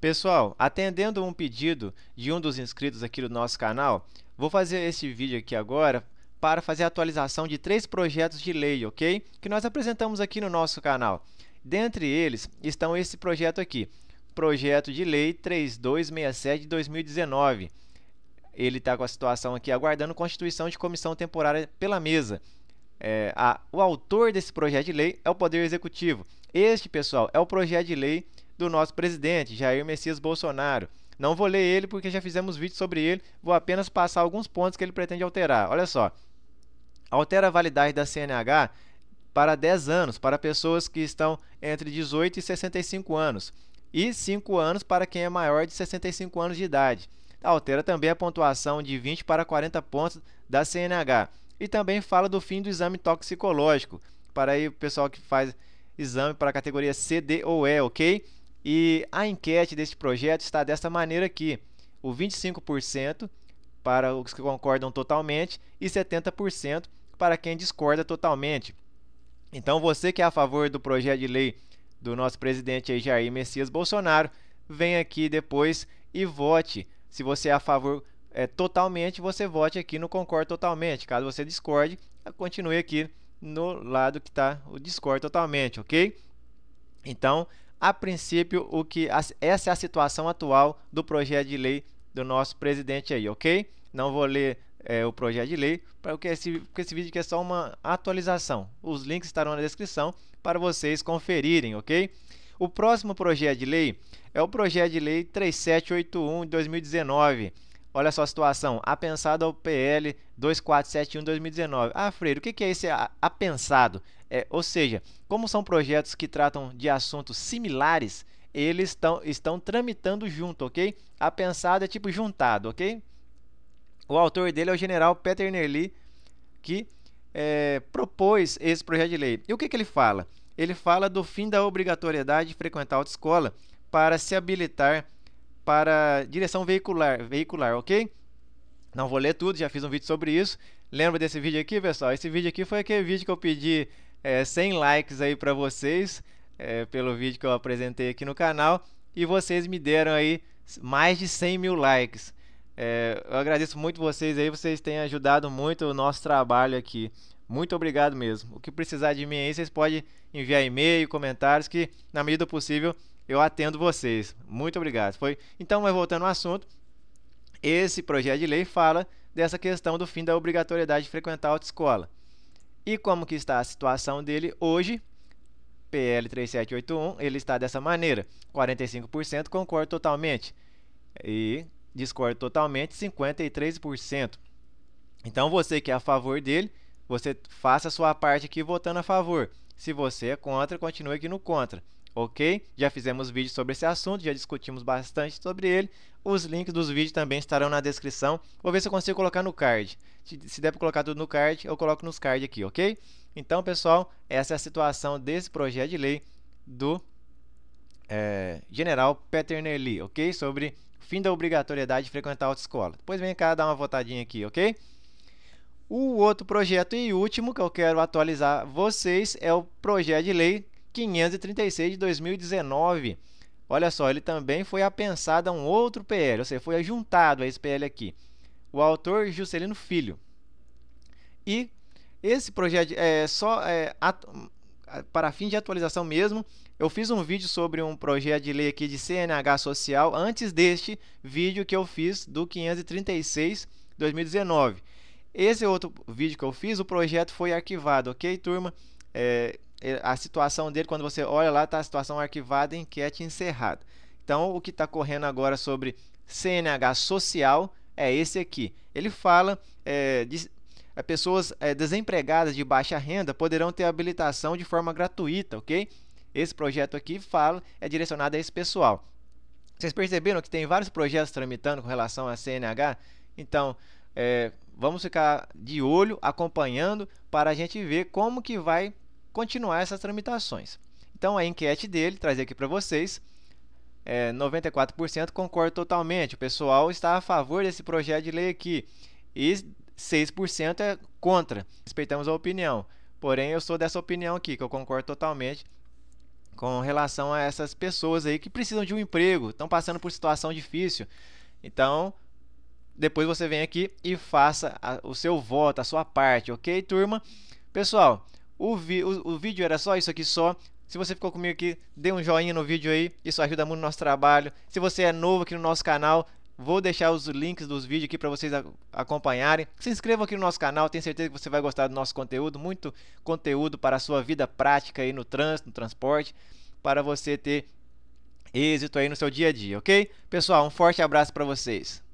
Pessoal, atendendo um pedido de um dos inscritos aqui do nosso canal, vou fazer este vídeo aqui agora para fazer a atualização de três projetos de lei, ok? Que nós apresentamos aqui no nosso canal. Dentre eles estão esse projeto aqui, Projeto de Lei 3267 de 2019. Ele está com a situação aqui aguardando constituição de comissão temporária pela mesa. É, a, o autor desse projeto de lei é o Poder Executivo. Este, pessoal, é o projeto de lei do nosso presidente, Jair Messias Bolsonaro. Não vou ler ele porque já fizemos vídeo sobre ele, vou apenas passar alguns pontos que ele pretende alterar. Olha só. Altera a validade da CNH para 10 anos para pessoas que estão entre 18 e 65 anos e 5 anos para quem é maior de 65 anos de idade. Altera também a pontuação de 20 para 40 pontos da CNH e também fala do fim do exame toxicológico para aí o pessoal que faz exame para a categoria C, D ou E, ok? E a enquete deste projeto está desta maneira aqui: o 25% para os que concordam totalmente e 70% para quem discorda totalmente. Então, você que é a favor do projeto de lei do nosso presidente Jair Messias Bolsonaro, vem aqui depois e vote. Se você é a favor é, totalmente, você vote aqui no Concordo Totalmente. Caso você discorde, continue aqui no lado que está o Discord totalmente, ok? Então, a princípio, o que essa é a situação atual do projeto de lei do nosso presidente aí, ok? Não vou ler é, o projeto de lei, porque esse, porque esse vídeo aqui é só uma atualização. Os links estarão na descrição para vocês conferirem, ok? O próximo projeto de lei é o projeto de lei 3781 de 2019 Olha só a situação. Apensado ao PL 2471-2019. Ah, Freire, o que é esse apensado? É, ou seja, como são projetos que tratam de assuntos similares, eles tão, estão tramitando junto, ok? Apensado é tipo juntado, ok? O autor dele é o general Peter Nerli, que é, propôs esse projeto de lei. E o que, que ele fala? Ele fala do fim da obrigatoriedade de frequentar a autoescola para se habilitar para direção veicular, veicular, ok? Não vou ler tudo, já fiz um vídeo sobre isso. Lembra desse vídeo aqui, pessoal? Esse vídeo aqui foi aquele vídeo que eu pedi é, 100 likes aí para vocês, é, pelo vídeo que eu apresentei aqui no canal, e vocês me deram aí mais de 100 mil likes. É, eu agradeço muito vocês aí, vocês têm ajudado muito o nosso trabalho aqui. Muito obrigado mesmo. O que precisar de mim aí, vocês podem enviar e-mail, comentários, que na medida do possível eu atendo vocês. Muito obrigado. Foi. Então, mas voltando ao assunto, esse projeto de lei fala dessa questão do fim da obrigatoriedade de frequentar a autoescola. E como que está a situação dele hoje? PL 3781, ele está dessa maneira. 45% concordo totalmente e discordo totalmente 53%. Então você que é a favor dele, você faça a sua parte aqui votando a favor. Se você é contra, continue aqui no contra ok? Já fizemos vídeo sobre esse assunto, já discutimos bastante sobre ele. Os links dos vídeos também estarão na descrição. Vou ver se eu consigo colocar no card. Se der para colocar tudo no card, eu coloco nos cards aqui, ok? Então, pessoal, essa é a situação desse projeto de lei do é, general Peternelli, ok? Sobre fim da obrigatoriedade de frequentar a autoescola. Depois vem cá dar uma votadinha aqui, ok? O outro projeto e último que eu quero atualizar vocês é o projeto de lei 536 de 2019. Olha só, ele também foi apensado a um outro PL, ou seja, foi ajuntado a esse PL aqui. O autor Juscelino Filho. E esse projeto é só é, para fim de atualização mesmo. Eu fiz um vídeo sobre um projeto de lei aqui de CNH social antes deste vídeo que eu fiz do 536 2019. Esse outro vídeo que eu fiz, o projeto foi arquivado, ok, turma? É, a situação dele, quando você olha lá, está a situação arquivada, enquete encerrada. Então, o que está correndo agora sobre CNH social é esse aqui. Ele fala é, de é, pessoas é, desempregadas de baixa renda poderão ter habilitação de forma gratuita, ok? Esse projeto aqui fala é direcionado a esse pessoal. Vocês perceberam que tem vários projetos tramitando com relação à CNH? Então, é, vamos ficar de olho, acompanhando, para a gente ver como que vai continuar essas tramitações. Então a enquete dele, trazer aqui para vocês, é, 94% concorda totalmente. O pessoal está a favor desse projeto de lei aqui. E 6% é contra. Respeitamos a opinião. Porém, eu sou dessa opinião aqui, que eu concordo totalmente com relação a essas pessoas aí que precisam de um emprego, estão passando por situação difícil. Então, depois você vem aqui e faça a, o seu voto, a sua parte, ok, turma? Pessoal, o, vi, o, o vídeo era só isso aqui só. Se você ficou comigo aqui, dê um joinha no vídeo aí, isso ajuda muito o no nosso trabalho. Se você é novo aqui no nosso canal, vou deixar os links dos vídeos aqui para vocês acompanharem. Se inscreva aqui no nosso canal, tenho certeza que você vai gostar do nosso conteúdo, muito conteúdo para a sua vida prática aí no trânsito, no transporte, para você ter êxito aí no seu dia a dia, ok? Pessoal, um forte abraço para vocês.